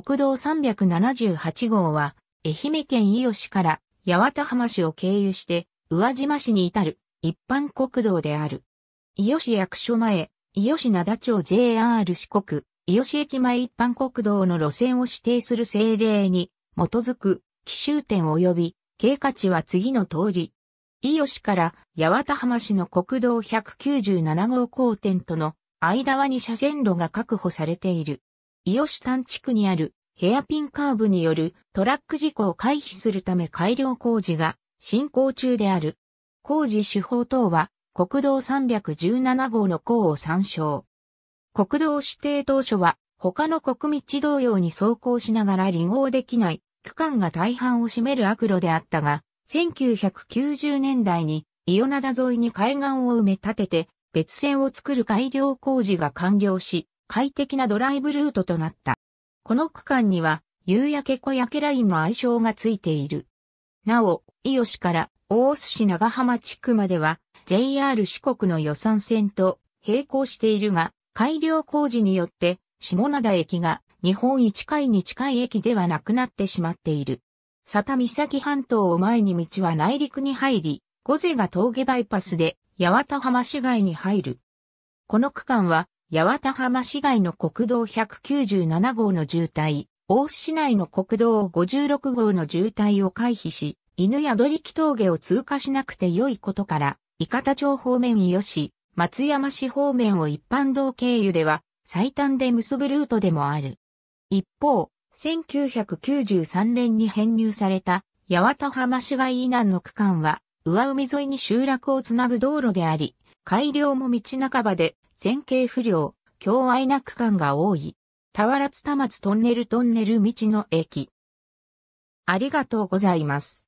国道378号は、愛媛県伊予市から八幡浜市を経由して、宇和島市に至る一般国道である。伊予市役所前、伊予市灘町 JR 四国、伊予市駅前一般国道の路線を指定する政令に基づく奇襲点及び経過値は次の通り。伊予市から八幡浜市の国道197号交点との間は2車線路が確保されている。伊予市丹地区にあるヘアピンカーブによるトラック事故を回避するため改良工事が進行中である。工事手法等は国道317号の項を参照。国道指定当初は他の国道同様に走行しながら離合できない区間が大半を占める悪路であったが、1990年代に伊予灘沿いに海岸を埋め立てて別線を作る改良工事が完了し、快適なドライブルートとなった。この区間には、夕焼け小焼けラインの愛称がついている。なお、伊予市から大須市長浜地区までは JR 四国の予算線と並行しているが、改良工事によって下灘駅が日本一海に近い駅ではなくなってしまっている。佐田岬半島を前に道は内陸に入り、小瀬が峠バイパスで八幡浜市街に入る。この区間は八幡浜市街の国道197号の渋滞、大須市内の国道56号の渋滞を回避し、犬宿り木峠を通過しなくて良いことから、伊方町方面伊予市、松山市方面を一般道経由では、最短で結ぶルートでもある。一方、1993年に編入された八幡浜市街以南の区間は、上海沿いに集落をつなぐ道路であり、改良も道半ばで線形不良、境愛な区間が多い。田原津田松トンネルトンネル道の駅。ありがとうございます。